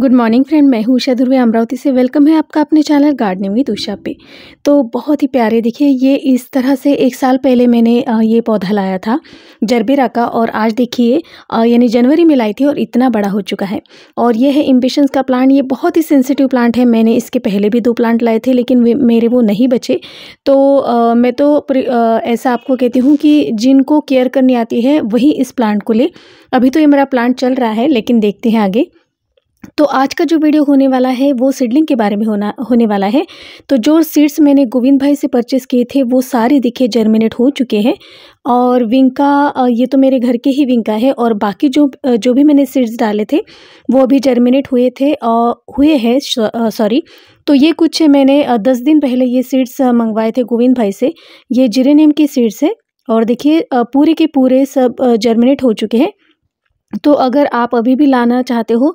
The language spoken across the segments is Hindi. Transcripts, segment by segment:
गुड मॉर्निंग फ्रेंड मैं हूँ उषा धुर्वे अमरावती से वेलकम है आपका अपने चैनल गार्डनिंग विद उषा पे तो बहुत ही प्यारे देखिए ये इस तरह से एक साल पहले मैंने ये पौधा लाया था जरबेरा का और आज देखिए यानी जनवरी में लाई थी और इतना बड़ा हो चुका है और ये है इम्बिशंस का प्लांट ये बहुत ही सेंसिटिव प्लांट है मैंने इसके पहले भी दो प्लांट लाए थे लेकिन मेरे वो नहीं बचे तो आ, मैं तो आ, ऐसा आपको कहती हूँ कि जिनको केयर करनी आती है वही इस प्लांट को ले अभी तो ये मेरा प्लांट चल रहा है लेकिन देखते हैं आगे तो आज का जो वीडियो होने वाला है वो सीडलिंग के बारे में होना होने वाला है तो जो सीड्स मैंने गोविंद भाई से परचेस किए थे वो सारे देखिए जर्मिनेट हो चुके हैं और विंका ये तो मेरे घर के ही विंका है और बाकी जो जो भी मैंने सीड्स डाले थे वो अभी जर्मिनेट हुए थे और हुए हैं सॉरी तो ये कुछ मैंने दस दिन पहले ये सीड्स मंगवाए थे गोविंद भाई से ये जिरेनेम की सीड्स है और देखिए पूरे के पूरे सब जर्मिनेट हो चुके हैं तो अगर आप अभी भी लाना चाहते हो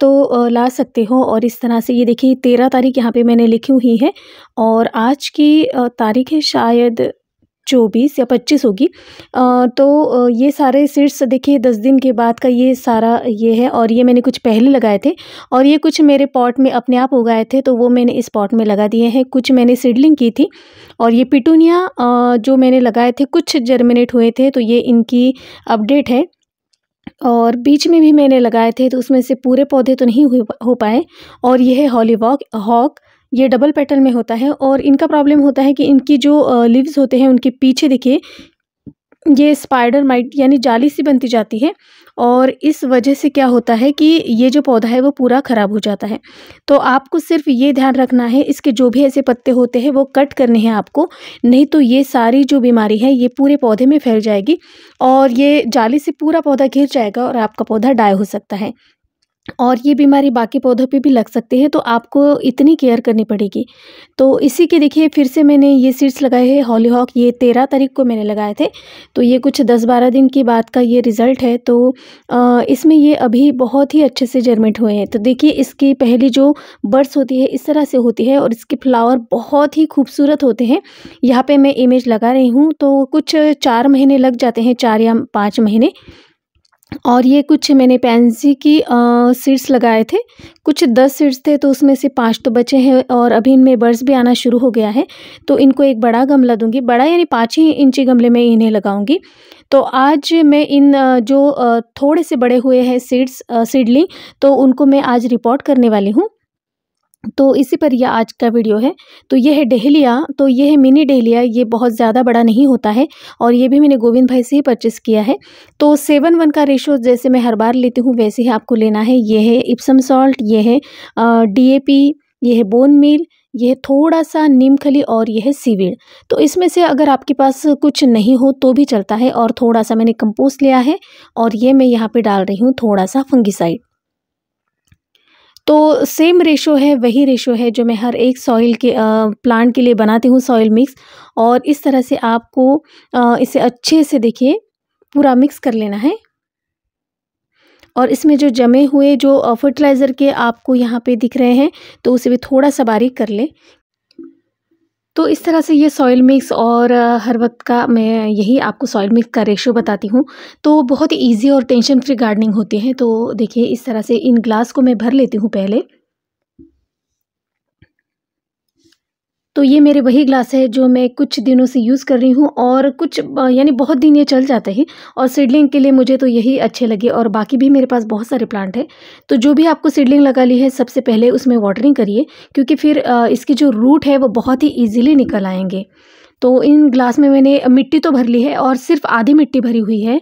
तो ला सकते हो और इस तरह से ये देखिए तेरह तारीख यहाँ पे मैंने लिखी हुई है और आज की तारीख है शायद चौबीस या पच्चीस होगी तो ये सारे सीड्स देखिए दस दिन के बाद का ये सारा ये है और ये मैंने कुछ पहले लगाए थे और ये कुछ मेरे पॉट में अपने आप उगाए थे तो वो मैंने इस पॉट में लगा दिए हैं कुछ मैंने सीडलिंग की थी और ये पिटूनिया जो मैंने लगाए थे कुछ जर्मिनेट हुए थे तो ये इनकी अपडेट है और बीच में भी मैंने लगाए थे तो उसमें से पूरे पौधे तो नहीं हो पाए और यह है हॉलीवॉक हॉक ये डबल पेटल में होता है और इनका प्रॉब्लम होता है कि इनकी जो लिव्स होते हैं उनके पीछे देखिए ये स्पाइडर माइट यानी जाली सी बनती जाती है और इस वजह से क्या होता है कि ये जो पौधा है वो पूरा ख़राब हो जाता है तो आपको सिर्फ ये ध्यान रखना है इसके जो भी ऐसे पत्ते होते हैं वो कट करने हैं आपको नहीं तो ये सारी जो बीमारी है ये पूरे पौधे में फैल जाएगी और ये जाली से पूरा पौधा घिर जाएगा और आपका पौधा डाय हो सकता है और ये बीमारी बाकी पौधों पे भी लग सकती है तो आपको इतनी केयर करनी पड़ेगी तो इसी के देखिए फिर से मैंने ये सीड्स लगाए हैं हॉली हॉक ये तेरह तारीख को मैंने लगाए थे तो ये कुछ दस बारह दिन की बात का ये रिज़ल्ट है तो इसमें ये अभी बहुत ही अच्छे से जर्मेट हुए हैं तो देखिए इसकी पहली जो बर्ड्स होती है इस तरह से होती है और इसके फ्लावर बहुत ही खूबसूरत होते हैं यहाँ पर मैं इमेज लगा रही हूँ तो कुछ चार महीने लग जाते हैं चार या पाँच महीने और ये कुछ मैंने पेंसी की सीड्स लगाए थे कुछ दस सीड्स थे तो उसमें से पाँच तो बचे हैं और अभी इनमें बर्ड्स भी आना शुरू हो गया है तो इनको एक बड़ा गमला दूंगी बड़ा यानी पाँच ही इंची गमले में इन्हें लगाऊंगी तो आज मैं इन जो थोड़े से बड़े हुए हैं सीड्स सीडलिंग तो उनको मैं आज रिपोर्ट करने वाली हूँ तो इसी पर यह आज का वीडियो है तो यह है डहलिया तो यह है मिनी डहलिया ये बहुत ज़्यादा बड़ा नहीं होता है और ये भी मैंने गोविंद भाई से ही परचेस किया है तो सेवन वन का रेशो जैसे मैं हर बार लेती हूँ वैसे ही आपको लेना है ये है इप्सम सॉल्ट ये है डीएपी ये है बोन मील यह थोड़ा सा नीमखली और यह सीवीड तो इसमें से अगर आपके पास कुछ नहीं हो तो भी चलता है और थोड़ा सा मैंने कंपोस्ट लिया है और ये मैं यहाँ पर डाल रही हूँ थोड़ा सा फंगिसाइड तो सेम रेशो है वही रेशो है जो मैं हर एक सॉइल के प्लांट के लिए बनाती हूँ सॉइल मिक्स और इस तरह से आपको आ, इसे अच्छे से देखिए पूरा मिक्स कर लेना है और इसमें जो जमे हुए जो फर्टिलाइज़र के आपको यहाँ पे दिख रहे हैं तो उसे भी थोड़ा सा बारीक कर ले तो इस तरह से ये सॉइल मिक्स और हर वक्त का मैं यही आपको सॉयल मिक्स का रेशो बताती हूँ तो बहुत ही ईजी और टेंशन फ्री गार्डनिंग होती है तो देखिए इस तरह से इन ग्लास को मैं भर लेती हूँ पहले तो ये मेरे वही ग्लास है जो मैं कुछ दिनों से यूज़ कर रही हूँ और कुछ यानी बहुत दिन ये चल जाते हैं और सीडलिंग के लिए मुझे तो यही अच्छे लगे और बाकी भी मेरे पास बहुत सारे प्लांट हैं तो जो भी आपको सीडलिंग लगा ली है सबसे पहले उसमें वाटरिंग करिए क्योंकि फिर इसकी जो रूट है वो बहुत ही ईजिली निकल आएंगे तो इन ग्लास में मैंने मिट्टी तो भर ली है और सिर्फ आधी मिट्टी भरी हुई है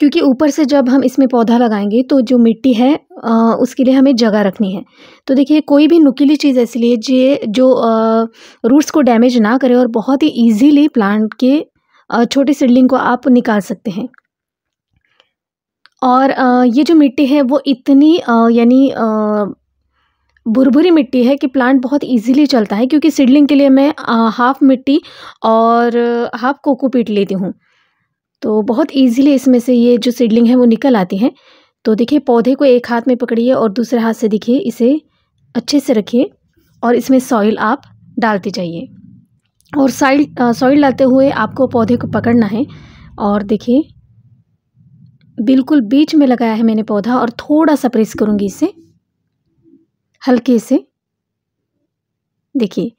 क्योंकि ऊपर से जब हम इसमें पौधा लगाएंगे तो जो मिट्टी है आ, उसके लिए हमें जगह रखनी है तो देखिए कोई भी नुकीली चीज़ ऐसी लिए जो रूट्स को डैमेज ना करे और बहुत ही ईजीली प्लांट के छोटे सीडलिंग को आप निकाल सकते हैं और ये जो मिट्टी है वो इतनी यानी भुरभुरी मिट्टी है कि प्लांट बहुत इजीली चलता है क्योंकि सीडलिंग के लिए मैं हाफ़ मिट्टी और हाफ़ कोकोपीट लेती हूँ तो बहुत ईजिली इसमें से ये जो सीडलिंग है वो निकल आती हैं तो देखिए पौधे को एक हाथ में पकड़िए और दूसरे हाथ से देखिए इसे अच्छे से रखिए और इसमें सॉइल आप डालते जाइए और साइल सॉइल डालते हुए आपको पौधे को पकड़ना है और देखिए बिल्कुल बीच में लगाया है मैंने पौधा और थोड़ा सा प्रेस करूँगी इसे हल्के से देखिए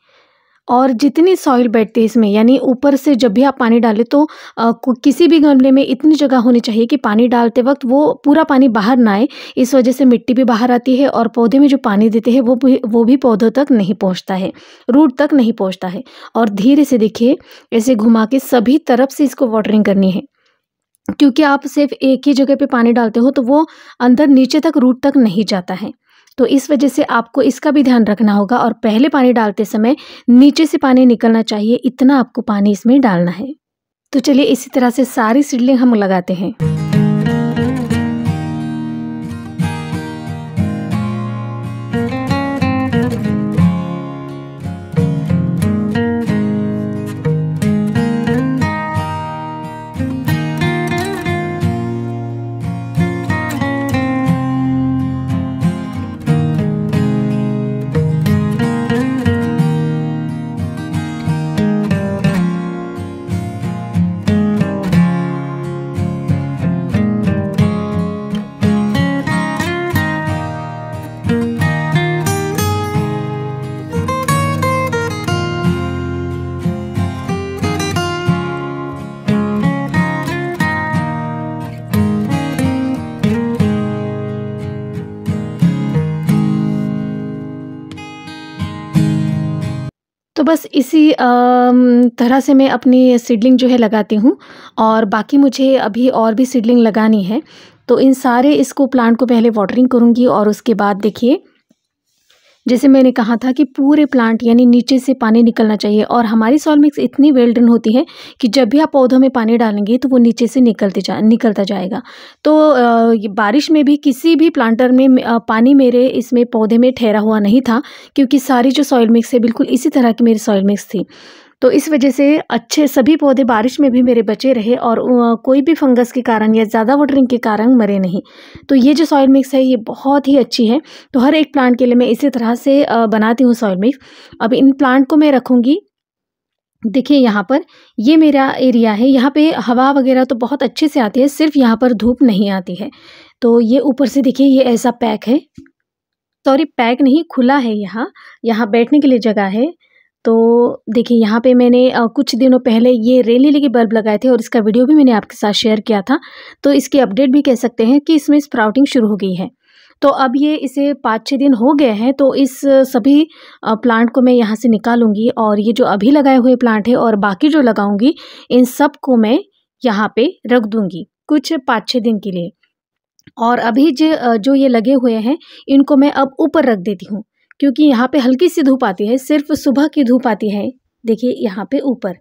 और जितनी सॉइल बैठती है इसमें यानी ऊपर से जब भी आप पानी डालें तो आ, किसी भी गमले में इतनी जगह होनी चाहिए कि पानी डालते वक्त वो पूरा पानी बाहर ना आए इस वजह से मिट्टी भी बाहर आती है और पौधे में जो पानी देते हैं वो भी वो भी पौधों तक नहीं पहुँचता है रूट तक नहीं पहुँचता है और धीरे से देखिए ऐसे घुमा के सभी तरफ से इसको वाटरिंग करनी है क्योंकि आप सिर्फ एक ही जगह पे पानी डालते हो तो वो अंदर नीचे तक रूट तक नहीं जाता है तो इस वजह से आपको इसका भी ध्यान रखना होगा और पहले पानी डालते समय नीचे से पानी निकलना चाहिए इतना आपको पानी इसमें डालना है तो चलिए इसी तरह से सारी सीडलिंग हम लगाते हैं तो बस इसी तरह से मैं अपनी सीडलिंग जो है लगाती हूँ और बाकी मुझे अभी और भी सीडलिंग लगानी है तो इन सारे इसको प्लांट को पहले वाटरिंग करूँगी और उसके बाद देखिए जैसे मैंने कहा था कि पूरे प्लांट यानी नीचे से पानी निकलना चाहिए और हमारी सॉल मिक्स इतनी वेल होती है कि जब भी आप पौधों में पानी डालेंगे तो वो नीचे से निकलते जा निकलता जाएगा तो बारिश में भी किसी भी प्लांटर में पानी मेरे इसमें पौधे में ठहरा हुआ नहीं था क्योंकि सारी जो सॉइल मिक्स है बिल्कुल इसी तरह की मेरी सॉइल मिक्स थी तो इस वजह से अच्छे सभी पौधे बारिश में भी मेरे बचे रहे और कोई भी फंगस के कारण या ज़्यादा वाटरिंग के कारण मरे नहीं तो ये जो सॉयल मिक्स है ये बहुत ही अच्छी है तो हर एक प्लांट के लिए मैं इसी तरह से बनाती हूँ सॉयल मिक्स अब इन प्लांट को मैं रखूँगी देखिए यहाँ पर ये मेरा एरिया है यहाँ पे हवा वगैरह तो बहुत अच्छे से आती है सिर्फ यहाँ पर धूप नहीं आती है तो ये ऊपर से देखिए ये ऐसा पैक है सॉरी पैक नहीं खुला है यहाँ यहाँ बैठने के लिए जगह है तो देखिए यहाँ पे मैंने कुछ दिनों पहले ये रेली के बल्ब लगाए थे और इसका वीडियो भी मैंने आपके साथ शेयर किया था तो इसकी अपडेट भी कह सकते हैं कि इसमें स्प्राउटिंग शुरू हो गई है तो अब ये इसे पाँच छः दिन हो गए हैं तो इस सभी प्लांट को मैं यहाँ से निकालूंगी और ये जो अभी लगाए हुए प्लांट है और बाकी जो लगाऊंगी इन सब को मैं यहाँ पे रख दूंगी कुछ पाँच छः दिन के लिए और अभी जो जो ये लगे हुए हैं इनको मैं अब ऊपर रख देती हूँ क्योंकि यहाँ पे हल्की सी धूप आती है सिर्फ सुबह की धूप आती है देखिए यहाँ पे ऊपर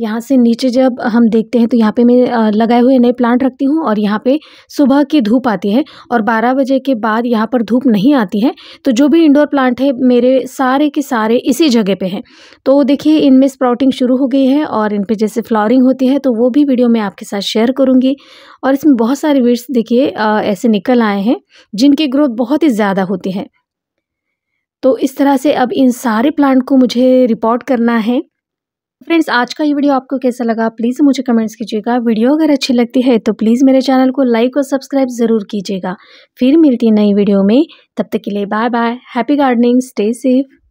यहाँ से नीचे जब हम देखते हैं तो यहाँ पे मैं लगाए हुए नए प्लांट रखती हूँ और यहाँ पे सुबह की धूप आती है और 12 बजे के बाद यहाँ पर धूप नहीं आती है तो जो भी इंडोर प्लांट है मेरे सारे के सारे इसी जगह पे हैं तो देखिए इनमें स्प्राउटिंग शुरू हो गई है और इन पर जैसे फ्लावरिंग होती है तो वो भी वीडियो मैं आपके साथ शेयर करूँगी और इसमें बहुत सारे वीड्स देखिए ऐसे निकल आए हैं जिनकी ग्रोथ बहुत ही ज़्यादा होती है तो इस तरह से अब इन सारे प्लांट को मुझे रिपोर्ट करना है फ्रेंड्स आज का ये वीडियो आपको कैसा लगा प्लीज़ मुझे कमेंट्स कीजिएगा वीडियो अगर अच्छी लगती है तो प्लीज़ मेरे चैनल को लाइक और सब्सक्राइब ज़रूर कीजिएगा फिर मिलती है नई वीडियो में तब तक के लिए bye bye happy gardening stay safe